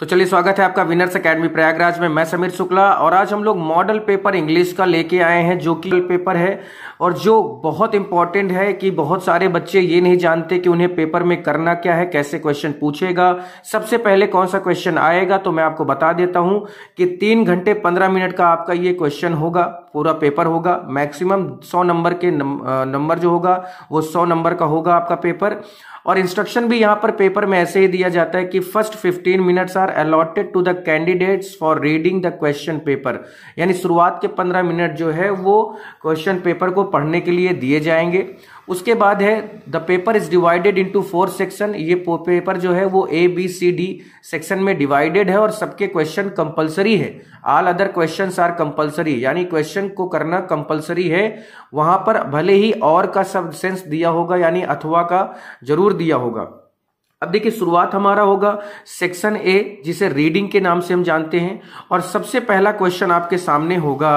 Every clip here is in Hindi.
तो चलिए स्वागत है आपका विनर्स एकेडमी प्रयागराज में मैं समीर शुक्ला और आज हम लोग मॉडल पेपर इंग्लिश का लेके आए हैं जो कि पेपर है और जो बहुत इंपॉर्टेंट है कि बहुत सारे बच्चे ये नहीं जानते कि उन्हें पेपर में करना क्या है कैसे क्वेश्चन पूछेगा सबसे पहले कौन सा क्वेश्चन आएगा तो मैं आपको बता देता हूं कि तीन घंटे पंद्रह मिनट का आपका ये क्वेश्चन होगा पूरा पेपर होगा मैक्सिमम सौ नंबर के नंबर जो होगा वो सौ नंबर का होगा आपका पेपर और इंस्ट्रक्शन भी यहां पर पेपर में ऐसे ही दिया जाता है कि first 15 minutes are allotted to the candidates for reading the question paper यानी शुरुआत के 15 मिनट जो है वो क्वेश्चन पेपर को पढ़ने के लिए दिए जाएंगे उसके बाद है the paper is divided into four section ये पेपर जो है वो A B C D section में डिवाइडेड है और सबके क्वेश्चन कंपलसरी है all other questions are compulsory यानी क्वेश्चन को करना कंपलसरी है वहां पर भले ही और का सब सेंस दिया होगा यानी अथवा का जरूर दिया होगा अब देखिए शुरुआत हमारा होगा सेक्शन ए जिसे रीडिंग के नाम से हम जानते हैं और सबसे पहला क्वेश्चन आपके सामने होगा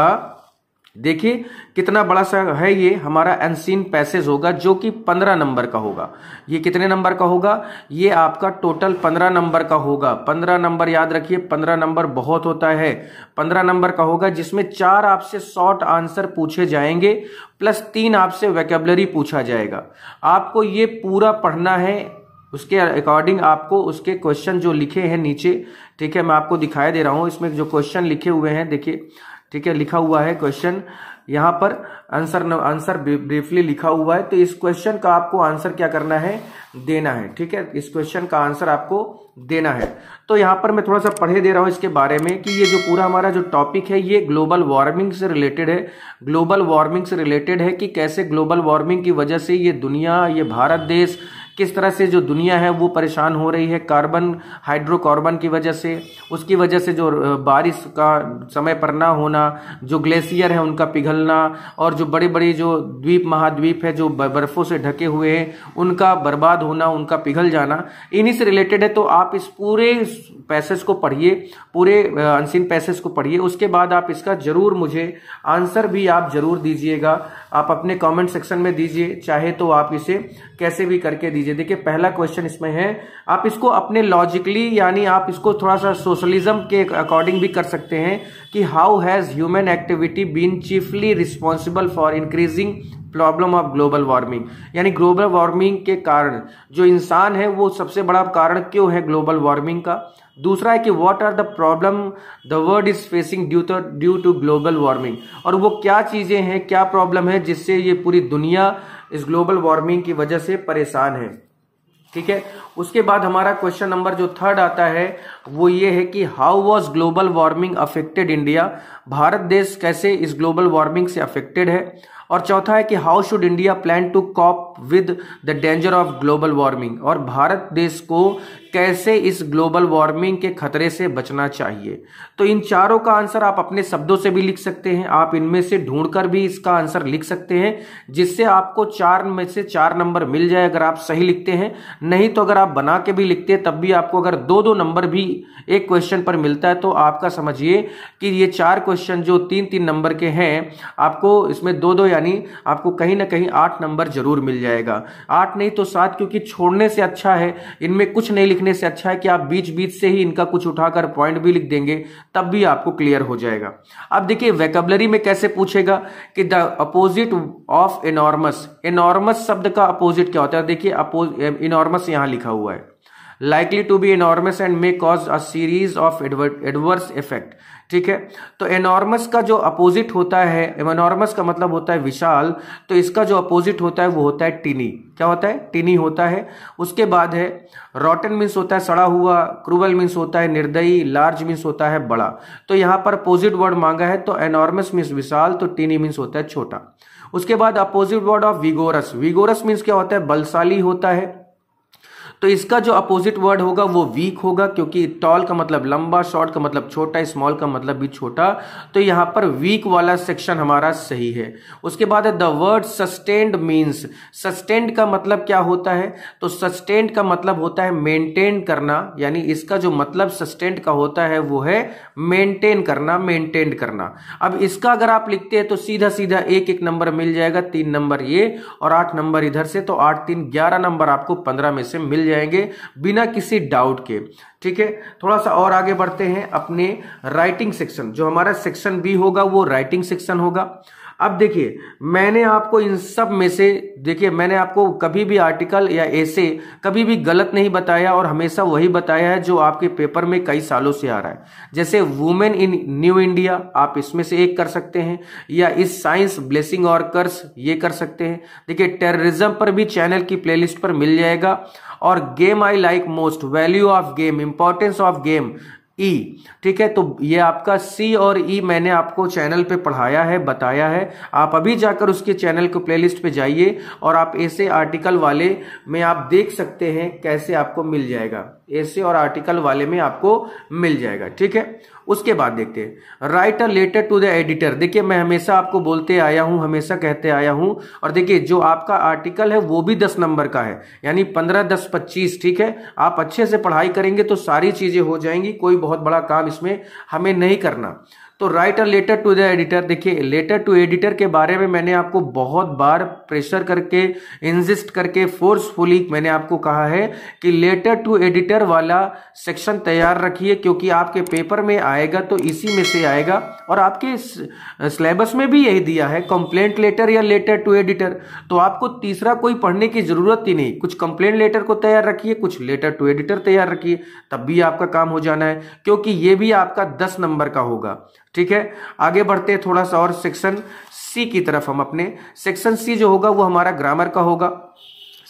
देखिए कितना बड़ा सा है ये हमारा अनसीन पैसेज होगा जो कि पंद्रह नंबर का होगा ये कितने नंबर का होगा ये आपका टोटल पंद्रह नंबर का होगा पंद्रह नंबर याद रखिए पंद्रह नंबर बहुत होता है पंद्रह नंबर का होगा जिसमें चार आपसे शॉर्ट आंसर पूछे जाएंगे प्लस तीन आपसे वैकेबलरी पूछा जाएगा आपको ये पूरा पढ़ना है उसके अकॉर्डिंग आपको उसके क्वेश्चन जो लिखे हैं नीचे ठीक है मैं आपको दिखाई दे रहा हूँ इसमें जो क्वेश्चन लिखे हुए हैं देखिए ठीक है लिखा हुआ है क्वेश्चन यहाँ पर आंसर आंसर ब्रीफली लिखा हुआ है तो इस क्वेश्चन का आपको आंसर क्या करना है देना है ठीक है इस क्वेश्चन का आंसर आपको देना है तो यहाँ पर मैं थोड़ा सा पढ़े दे रहा हूँ इसके बारे में कि ये जो पूरा हमारा जो टॉपिक है ये ग्लोबल वार्मिंग से रिलेटेड है ग्लोबल वार्मिंग से रिलेटेड है कि कैसे ग्लोबल वार्मिंग की वजह से ये दुनिया ये भारत देश किस तरह से जो दुनिया है वो परेशान हो रही है कार्बन हाइड्रोकार्बन की वजह से उसकी वजह से जो बारिश का समय पर ना होना जो ग्लेशियर है उनका पिघलना और जो बड़े बड़े जो द्वीप महाद्वीप है जो बर्फ़ों से ढके हुए हैं उनका बर्बाद होना उनका पिघल जाना इन्हीं से रिलेटेड है तो आप इस पूरे पैसेज को पढ़िए पूरे अनसिन पैसेज को पढ़िए उसके बाद आप इसका ज़रूर मुझे आंसर भी आप ज़रूर दीजिएगा आप अपने कमेंट सेक्शन में दीजिए चाहे तो आप इसे कैसे भी करके दीजिए देखिए पहला क्वेश्चन इसमें है आप इसको अपने लॉजिकली यानी आप इसको थोड़ा सा सोशलिज्म के अकॉर्डिंग भी कर सकते हैं कि how has human activity been chiefly responsible for increasing problem of global warming यानी ग्लोबल वार्मिंग के कारण जो इंसान है वो सबसे बड़ा कारण क्यों है ग्लोबल वार्मिंग का दूसरा है कि what are the problem the world is facing due to due to global warming और वो क्या चीज़ें हैं क्या प्रॉब्लम है जिससे ये पूरी दुनिया इस ग्लोबल वार्मिंग की वजह से परेशान है ठीक है उसके बाद हमारा क्वेश्चन नंबर जो थर्ड आता है वो ये है कि how was global warming affected India Bharat देश कैसे इस ग्लोबल वार्मिंग से अफेक्टेड है और चौथा है कि how should India plan to cope with the danger of global warming और भारत देश को कैसे इस ग्लोबल वार्मिंग के खतरे से बचना चाहिए तो इन चारों का आंसर आप अपने शब्दों से भी लिख सकते हैं आप इनमें से ढूंढकर भी इसका आंसर लिख सकते हैं जिससे आपको चार में से चार नंबर मिल जाए अगर आप सही लिखते हैं नहीं तो अगर आप बना के भी लिखते हैं तब भी आपको अगर दो दो नंबर भी एक क्वेश्चन पर मिलता है तो आपका समझिए कि ये चार क्वेश्चन जो तीन तीन नंबर के हैं आपको इसमें दो दो यानी आपको कहीं ना कहीं आठ नंबर जरूर मिल जाएगा आठ नहीं तो सात क्योंकि छोड़ने से अच्छा है इनमें कुछ नहीं लिखने से अच्छा है कि आप बीच बीच से ही इनका कुछ उठाकर पॉइंट भी लिख देंगे तब भी आपको क्लियर हो जाएगा अब देखिए वेकबलरी में कैसे पूछेगा कि the opposite of enormous enormous शब्द का अपोजिट क्या होता है देखिए इनॉर्मस eh, यहां लिखा हुआ है likely to be enormous and may cause a series of adverse effect ठीक है तो एनॉर्मस का जो अपोजिट होता है एनॉर्मस का मतलब होता है विशाल तो इसका जो अपोजिट होता है वो होता है टिनी क्या होता है टिनी होता है उसके बाद है रॉटन मीन्स होता है सड़ा हुआ क्रूवल मीन्स होता है निर्दयी लार्ज मीन्स होता है बड़ा तो यहां पर अपोजिट वर्ड मांगा है तो एनॉर्मस मीन्स विशाल तो टिनी मीन्स होता है छोटा उसके बाद opposite word of vigorous vigorous means क्या होता है बलशाली होता है तो इसका जो अपोजिट वर्ड होगा वो वीक होगा क्योंकि टॉल का मतलब लंबा शॉर्ट का मतलब छोटा स्मॉल का मतलब भी छोटा तो यहां पर वीक वाला सेक्शन हमारा सही है उसके बाद है the word sustained means sustained का मतलब क्या होता है तो सस्टेंड का मतलब होता है मेंटेन करना यानी इसका जो मतलब सस्टेंड का होता है वो है मेंटेन करना मेंटेन करना अब इसका अगर आप लिखते हैं तो सीधा सीधा एक एक नंबर मिल जाएगा तीन नंबर ये और आठ नंबर इधर से तो आठ तीन ग्यारह नंबर आपको पंद्रह में से मिल जाएगा जाएंगे बिना किसी डाउट के ठीक है थोड़ा सा और आगे बढ़ते हैं अपने राइटिंग सेक्शन जो हमारा सेक्शन बी होगा वो राइटिंग सेक्शन होगा अब देखिए मैंने आपको इन सब में से देखिए मैंने आपको कभी भी आर्टिकल या ऐसे कभी भी गलत नहीं बताया और हमेशा वही बताया है जो आपके पेपर में कई सालों से आ रहा है जैसे वुमेन इन न्यू इंडिया आप इसमें से एक कर सकते हैं या इस साइंस ब्लेसिंग और कर्स ये कर सकते हैं देखिए टेररिज्म पर भी चैनल की प्ले पर मिल जाएगा और game I like most value of game importance of game E e, ठीक है तो ये आपका सी और ई e मैंने आपको चैनल पे पढ़ाया है बताया है आप अभी जाकर उसके चैनल को प्लेलिस्ट पे जाइए और आप ऐसे आर्टिकल वाले में आप देख सकते हैं कैसे आपको मिल जाएगा ऐसे और आर्टिकल वाले में आपको मिल जाएगा ठीक है उसके बाद देखते हैं write a letter to the editor देखिए मैं हमेशा आपको बोलते आया हूं हमेशा कहते आया हूं और देखिए जो आपका आर्टिकल है वो भी दस नंबर का है यानी पंद्रह दस पच्चीस ठीक है आप अच्छे से पढ़ाई करेंगे तो सारी चीजें हो जाएंगी कोई बहुत बड़ा काम इसमें हमें नहीं करना तो write a letter to the editor देखिए लेटर टू एडिटर के बारे में मैंने आपको बहुत बार प्रेशर करके इंजिस्ट करके फोर्सफुली मैंने आपको कहा है कि लेटर टू एडिटर वाला सेक्शन तैयार रखिए क्योंकि आपके पेपर में आएगा तो इसी में से आएगा और आपके सिलेबस में भी यही दिया है कंप्लेंट लेटर या लेटर टू एडिटर तो आपको तीसरा कोई पढ़ने की ज़रूरत ही नहीं कुछ कंप्लेंट लेटर को तैयार रखिए कुछ लेटर टू एडिटर तैयार रखिए तब भी आपका काम हो जाना है क्योंकि ये भी आपका दस नंबर का होगा ठीक है आगे बढ़ते हैं थोड़ा सा और सेक्शन सी की तरफ हम अपने सेक्शन सी जो होगा वो हमारा ग्रामर का होगा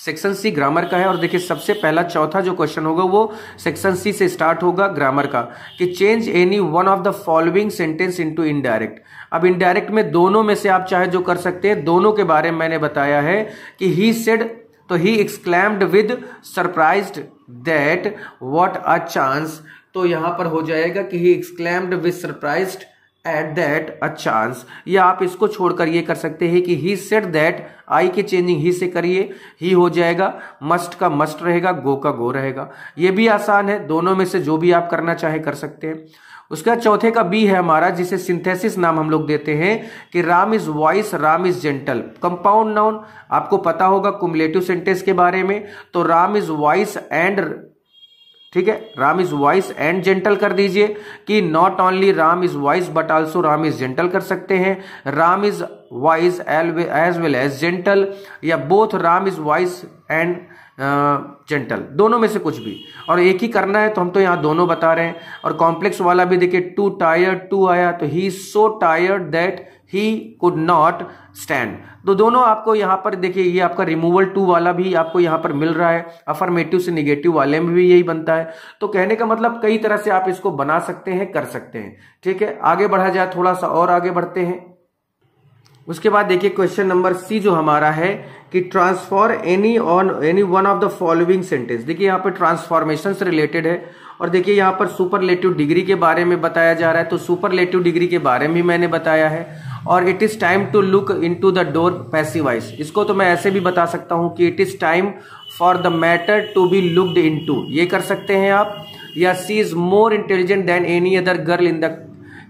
सेक्शन सी ग्रामर का है और देखिए सबसे पहला चौथा जो क्वेश्चन होगा वो सेक्शन सी से स्टार्ट होगा ग्रामर का कि change any one of the following sentence into indirect अब इनडायरेक्ट में दोनों में से आप चाहे जो कर सकते हैं दोनों के बारे में मैंने बताया है कि ही सेड तो he exclaimed with surprise that what a chance तो यहां पर हो जाएगा कि he exclaimed with surprise at that a chance या आप इसको छोड़कर ये कर सकते हैं कि ही सेट दैट आई के चेंजिंग ही से करिए ही हो जाएगा मस्ट का मस्ट रहेगा गो का गो रहेगा ये भी आसान है दोनों में से जो भी आप करना चाहे कर सकते हैं उसके बाद चौथे का बी है हमारा जिसे सिंथेसिस नाम हम लोग देते हैं कि Ram is wise Ram is gentle compound noun आपको पता होगा कुमलेटिव सेंटेंस के बारे में तो राम इज वॉइस एंड ठीक है Ram is wise and gentle कर दीजिए कि not only Ram is wise but also Ram is gentle कर सकते हैं Ram is wise as well as gentle या both Ram is wise and gentle दोनों में से कुछ भी और एक ही करना है तो हम तो यहाँ दोनों बता रहे हैं और कॉम्प्लेक्स वाला भी देखिए टू टायर्ड टू आया तो he so tired that he could not stand तो दोनों आपको यहाँ पर देखिए ये आपका रिमूवल टू वाला भी आपको यहाँ पर मिल रहा है अफर्मेटिव से निगेटिव वाले में भी यही बनता है तो कहने का मतलब कई तरह से आप इसको बना सकते हैं कर सकते हैं ठीक है आगे बढ़ा जाए थोड़ा सा और आगे बढ़ते हैं उसके बाद देखिए क्वेश्चन नंबर सी जो हमारा है कि transform any on any one of the following sentence देखिए यहाँ पर ट्रांसफॉर्मेशन से रिलेटेड है और देखिए यहाँ पर सुपरलेटिव डिग्री के बारे में बताया जा रहा है तो सुपरलेटिव डिग्री के बारे में भी मैंने बताया है और it is time to look into the door passivise इसको तो मैं ऐसे भी बता सकता हूँ कि it is time for the matter to be looked into ये कर सकते हैं आप या she is more intelligent than any other girl in the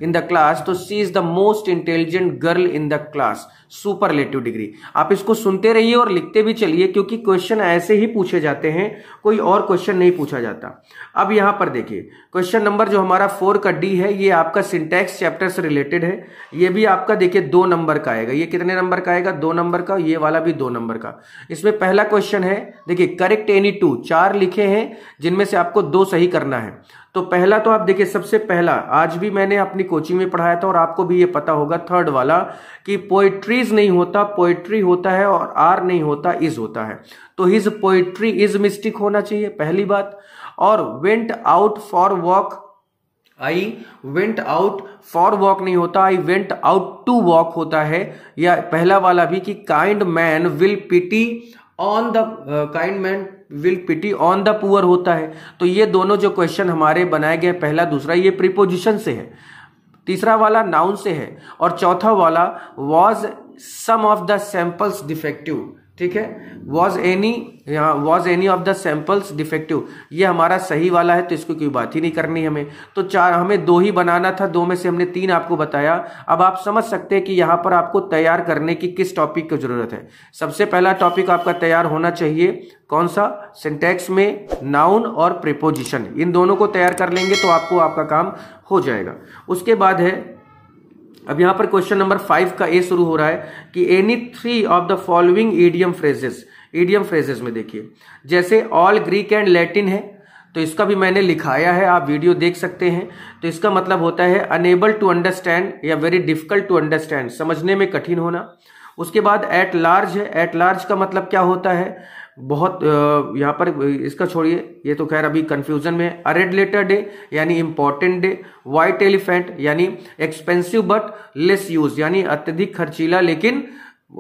in the class तो she is the most intelligent girl in the class superlative degree आप इसको सुनते रहिए और लिखते भी चलिए क्योंकि क्वेश्चन ऐसे ही पूछे जाते हैं कोई और क्वेश्चन नहीं पूछा जाता अब यहां पर देखिए क्वेश्चन नंबर जो हमारा फोर का डी है ये आपका सिंटेक्स चैप्टर से रिलेटेड है ये भी आपका देखिए दो नंबर का आएगा ये कितने नंबर का आएगा दो नंबर का ये वाला भी दो नंबर का इसमें पहला क्वेश्चन है देखिए करेक्ट एनी टू चार लिखे हैं जिनमें से आपको दो सही करना है तो पहला तो आप देखिए सबसे पहला आज भी मैंने अपनी कोचिंग में पढ़ाया था और आपको भी ये पता होगा थर्ड वाला कि पोइट्रीज नहीं होता पोइट्री होता है और आर नहीं होता इज होता है तो हिज पोइट्री इज मिस्टिक होना चाहिए पहली बात और went out for walk I went out for walk नहीं होता I went out to walk होता है या पहला वाला भी कि kind man will pity on the kind man will pity on the poor होता है तो ये दोनों जो क्वेश्चन हमारे बनाए गए पहला दूसरा ये प्रीपोजिशन से है तीसरा वाला नाउन से है और चौथा वाला was some of the samples defective ठीक है was any was any of the samples defective ये हमारा सही वाला है तो इसको कोई बात ही नहीं करनी हमें तो चार हमें दो ही बनाना था दो में से हमने तीन आपको बताया अब आप समझ सकते हैं कि यहाँ पर आपको तैयार करने की किस टॉपिक की जरूरत है सबसे पहला टॉपिक आपका तैयार होना चाहिए कौन सा सिंटेक्स में नाउन और प्रिपोजिशन इन दोनों को तैयार कर लेंगे तो आपको आपका काम हो जाएगा उसके बाद है अब यहां पर क्वेश्चन नंबर फाइव का ए शुरू हो रहा है कि any three of the following idiom phrases idiom phrases में देखिए जैसे ऑल ग्रीक एंड लैटिन है तो इसका भी मैंने लिखाया है आप वीडियो देख सकते हैं तो इसका मतलब होता है अनेबल टू अंडरस्टैंड या वेरी डिफिकल्ट टू अंडरस्टैंड समझने में कठिन होना उसके बाद एट लार्ज है एट लार्ज का मतलब क्या होता है बहुत यहाँ पर इसका छोड़िए ये तो खैर अभी कंफ्यूजन में है अरेड लेटर डे यानी इंपॉर्टेंट डे व्हाइट एलिफेंट यानी एक्सपेंसिव बट लेस यूज यानी अत्यधिक खर्चीला लेकिन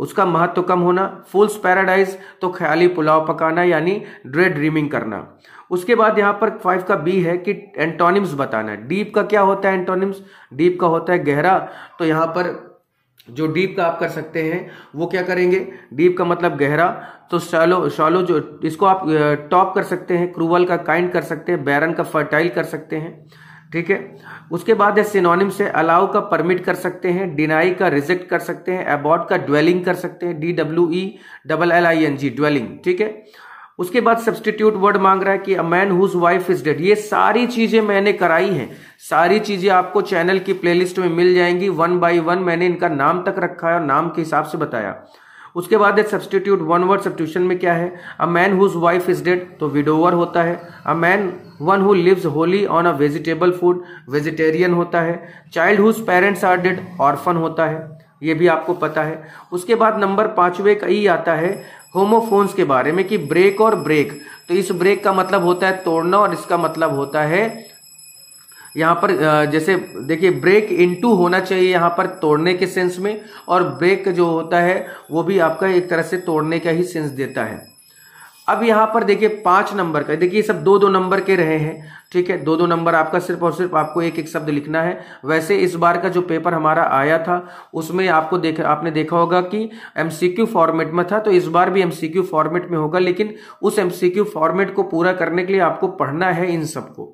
उसका महत्व तो कम होना फुल्स पैराडाइज तो ख्याली पुलाव पकाना यानी ड्रे ड्रीमिंग करना उसके बाद यहाँ पर फाइव का बी है कि एंटोनिम्स बताना डीप का क्या होता है एंटोनिम्स डीप का होता है गहरा तो यहाँ पर जो डीप का आप कर सकते हैं वो क्या करेंगे डीप का मतलब गहरा तो शालो शॉलो जो इसको आप टॉप कर सकते हैं क्रूवल का काइंड कर सकते हैं बैरन का फर्टाइल कर सकते हैं ठीक है उसके बाद है सिनोनिम से अलाउ का परमिट कर सकते हैं डिनाई का रिजेक्ट कर सकते हैं अबॉट का ड्वेलिंग कर सकते हैं D W E double L I N G dwelling ठीक है उसके बाद सब्सटीट्यूट वर्ड मांग रहा है कि a man whose wife is dead ये सारी चीजें मैंने कराई हैं सारी चीजें आपको चैनल की प्लेलिस्ट में मिल जाएंगी वन बाय वन मैंने इनका नाम तक रखा है और नाम के हिसाब से बताया उसके बाद एक सब्सटीट्यूट वन वर्ड सब्सटीट्यूशन में क्या है a man whose wife is dead तो विडोवर होता है a man one who lives wholly on a vegetable food vegetarian होता है child whose parents are dead orphan होता है ये भी आपको पता है उसके बाद नंबर पांचवे का ही आता है होमोफोन्स के बारे में कि ब्रेक और ब्रेक तो इस ब्रेक का मतलब होता है तोड़ना और इसका मतलब होता है यहां पर जैसे देखिए ब्रेक इनटू होना चाहिए यहां पर तोड़ने के सेंस में और ब्रेक जो होता है वो भी आपका एक तरह से तोड़ने का ही सेंस देता है अब यहां पर देखिए पांच नंबर का देखिए सब दो दो नंबर के रहे हैं ठीक है दो दो नंबर आपका सिर्फ और सिर्फ आपको एक एक शब्द लिखना है वैसे इस बार का जो पेपर हमारा आया था उसमें आपको देख आपने देखा होगा कि एमसीक्यू फॉर्मेट में था तो इस बार भी एमसीक्यू फॉर्मेट में होगा लेकिन उस एमसीक्यू फॉर्मेट को पूरा करने के लिए आपको पढ़ना है इन सबको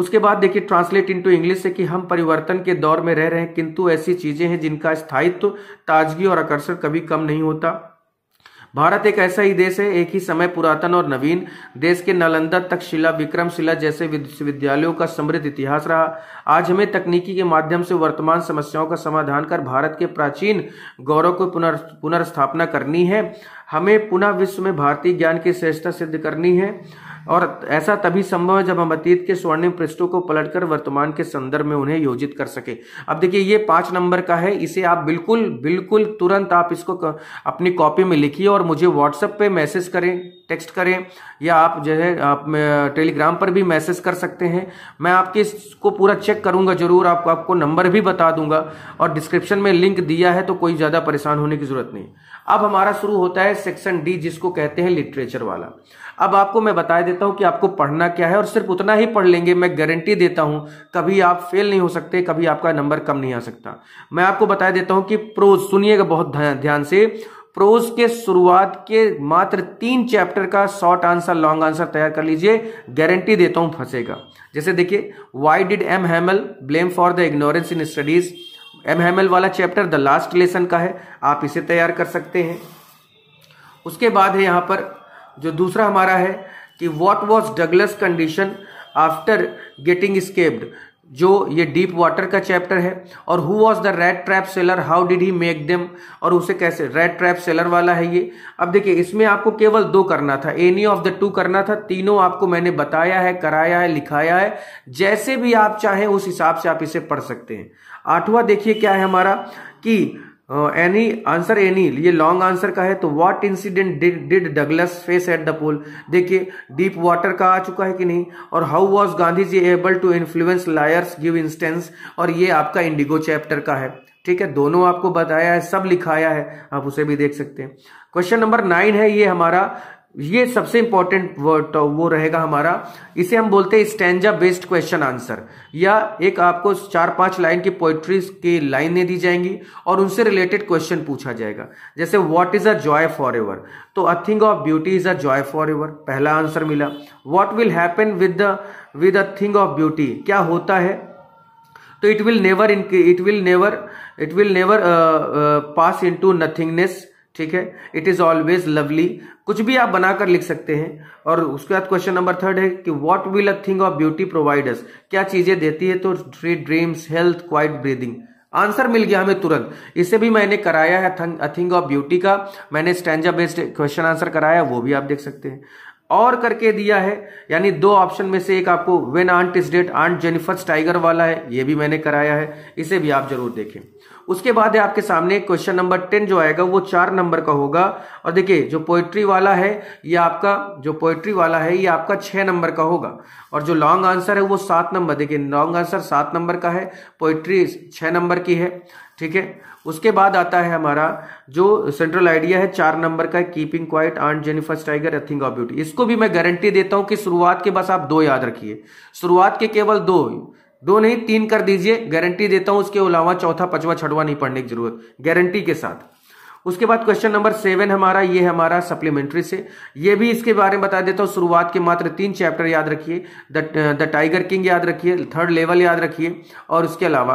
उसके बाद देखिए ट्रांसलेट इनटू इंग्लिश से कि हम परिवर्तन के दौर में रह रहे हैं किंतु ऐसी चीजें हैं जिनका स्थायित्व ताजगी और आकर्षण कभी कम नहीं होता भारत एक ऐसा ही देश है एक ही समय पुरातन और नवीन देश के नालंदा तक्षशिला विक्रमशिला जैसे विश्वविद्यालयों का समृद्ध इतिहास रहा आज हमें तकनीकी के माध्यम से वर्तमान समस्याओं का समाधान कर भारत के प्राचीन गौरव को पुनर् पुनर्स्थापना करनी है हमें पुनः विश्व में भारतीय ज्ञान की श्रेष्ठता सिद्ध करनी है और ऐसा तभी संभव है जब हम अतीत के स्वर्णिम पृष्ठों को पलटकर वर्तमान के संदर्भ में उन्हें योजित कर सके अब देखिए ये पांच नंबर का है इसे आप बिल्कुल बिल्कुल तुरंत आप इसको अपनी कॉपी में लिखिए और मुझे व्हाट्सएप पे मैसेज करें टेक्स्ट करें या आप जो है आप टेलीग्राम पर भी मैसेज कर सकते हैं मैं आपके इसको पूरा चेक करूंगा जरूर आप, आपको नंबर भी बता दूंगा और डिस्क्रिप्शन में लिंक दिया है तो कोई ज़्यादा परेशान होने की जरूरत नहीं अब हमारा शुरू होता है सेक्शन डी जिसको कहते हैं लिटरेचर वाला अब आपको मैं बता देता हूं कि आपको पढ़ना क्या है और सिर्फ उतना ही पढ़ लेंगे मैं गारंटी देता हूं कभी आप फेल नहीं हो सकते कभी आपका नंबर कम नहीं आ सकता मैं आपको बता देता हूँ कि प्रोज सुनिएगा बहुत ध्यान से प्रोज के शुरुआत के मात्र तीन चैप्टर का शॉर्ट आंसर लॉन्ग आंसर तैयार कर लीजिए गारंटी देता हूं फंसेगा जैसे देखिए why did M Hamel blame for the ignorance in studies M Hamel वाला चैप्टर द लास्ट लेसन का है आप इसे तैयार कर सकते हैं उसके बाद है यहां पर जो दूसरा हमारा है कि what was Douglas condition after getting escaped जो ये डीप वाटर का चैप्टर है और who was the red trap sailor how did he make them और उसे कैसे रेड ट्रैप सेलर वाला है ये अब देखिए इसमें आपको केवल दो करना था एनी ऑफ द टू करना था तीनों आपको मैंने बताया है कराया है लिखाया है जैसे भी आप चाहें उस हिसाब से आप इसे पढ़ सकते हैं आठवां देखिए क्या है हमारा कि एनी आंसर एनी ये लॉन्ग आंसर का है तो what incident did Douglas face at the pool देखिए डीप वाटर का आ चुका है कि नहीं और how was Gandhi ji able to influence lawyers give instance और ये आपका इंडिगो चैप्टर का है ठीक है दोनों आपको बताया है सब लिखाया है आप उसे भी देख सकते हैं क्वेश्चन नंबर नाइन है ये हमारा ये सबसे इंपॉर्टेंट वर्ड तो वो रहेगा हमारा इसे हम बोलते हैं स्टैंडा बेस्ड क्वेश्चन आंसर या एक आपको चार पांच लाइन की पोइट्री की लाइनें दी जाएंगी और उनसे रिलेटेड क्वेश्चन पूछा जाएगा जैसे what is a joy for ever तो a thing of beauty is a joy for ever पहला आंसर मिला what will happen with the with a thing of beauty क्या होता है तो it will never it will never it will never pass into nothingness ठीक है इट इज ऑलवेज लवली कुछ भी आप बनाकर लिख सकते हैं और उसके बाद क्वेश्चन नंबर थर्ड है कि what will a thing of beauty provide us क्या चीजें देती है तो three dreams health quiet breathing answer मिल गया हमें तुरंत इसे भी मैंने कराया है अ थिंग ऑफ ब्यूटी का मैंने स्टैंडा बेस्ड क्वेश्चन आंसर कराया वो भी आप देख सकते हैं और करके दिया है यानी दो ऑप्शन में से एक आपको when Aunt is dead Aunt Jennifer's tiger वाला है ये भी मैंने कराया है इसे भी आप जरूर देखें उसके बाद है आपके सामने क्वेश्चन नंबर टेन जो आएगा वो चार नंबर का होगा और देखिए जो पोइट्री वाला है ये आपका जो पोइट्री वाला है ये आपका छः नंबर का होगा और जो लॉन्ग आंसर है वो सात नंबर देखिए लॉन्ग आंसर सात नंबर का है पोइट्री छः नंबर की है ठीक है उसके बाद आता है हमारा जो सेंट्रल आइडिया है चार नंबर का keeping quiet Aunt Jennifer tiger a thing of beauty इसको भी मैं गारंटी देता हूं कि शुरुआत के बस आप दो याद रखिए शुरुआत के केवल दो दो नहीं तीन कर दीजिए गारंटी देता हूं उसके अलावा चौथा पचवा छठवा नहीं पढ़ने की जरूरत गारंटी के साथ उसके बाद क्वेश्चन नंबर सेवन हमारा ये हमारा सप्लीमेंट्री से ये भी इसके बारे में बता देता हूं शुरुआत के मात्र तीन चैप्टर याद रखिए द टाइगर किंग याद रखिए थर्ड लेवल याद रखिए और उसके अलावा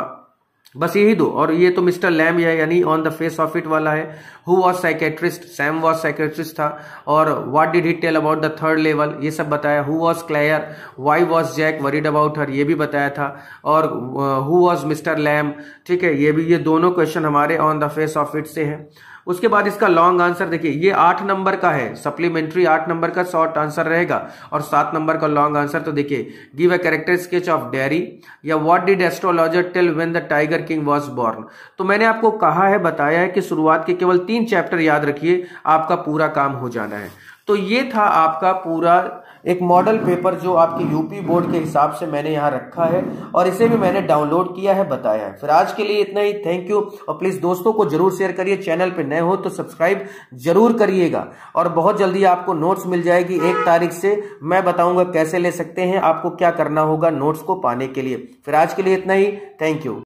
बस यही दो और ये तो मिस्टर लैम या यानी on the face of it वाला है who was psychiatrist Sam was psychiatrist था और what did he tell about the third level ये सब बताया who was Claire why was Jack worried about her ये भी बताया था और हु वॉज मिस्टर लैम ठीक है ये भी ये दोनों क्वेश्चन हमारे on the face of it से हैं उसके बाद इसका लॉन्ग आंसर देखिए ये आठ नंबर का है सप्लीमेंट्री आठ नंबर का शॉर्ट आंसर रहेगा और सात नंबर का लॉन्ग आंसर तो देखिए give a character sketch of Derry या what did astrologer tell when the tiger king was born तो मैंने आपको कहा है बताया है कि शुरुआत के केवल तीन चैप्टर याद रखिए आपका पूरा काम हो जाना है तो ये था आपका पूरा एक मॉडल पेपर जो आपके यूपी बोर्ड के हिसाब से मैंने यहाँ रखा है और इसे भी मैंने डाउनलोड किया है बताया है फिर आज के लिए इतना ही थैंक यू और प्लीज़ दोस्तों को जरूर शेयर करिए चैनल पर नए हो तो सब्सक्राइब जरूर करिएगा और बहुत जल्दी आपको नोट्स मिल जाएगी एक तारीख से मैं बताऊंगा कैसे ले सकते हैं आपको क्या करना होगा नोट्स को पाने के लिए फिर आज के लिए इतना ही थैंक यू